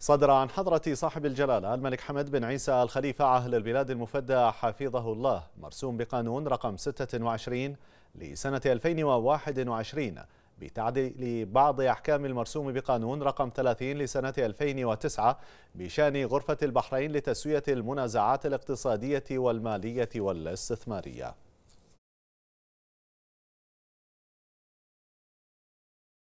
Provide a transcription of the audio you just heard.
صدر عن حضرة صاحب الجلالة الملك حمد بن عيسى الخليفة عهل البلاد المفدى حفظه الله مرسوم بقانون رقم 26 لسنة 2021 بتعديل بعض أحكام المرسوم بقانون رقم 30 لسنة 2009 بشأن غرفة البحرين لتسوية المنازعات الاقتصادية والمالية والاستثمارية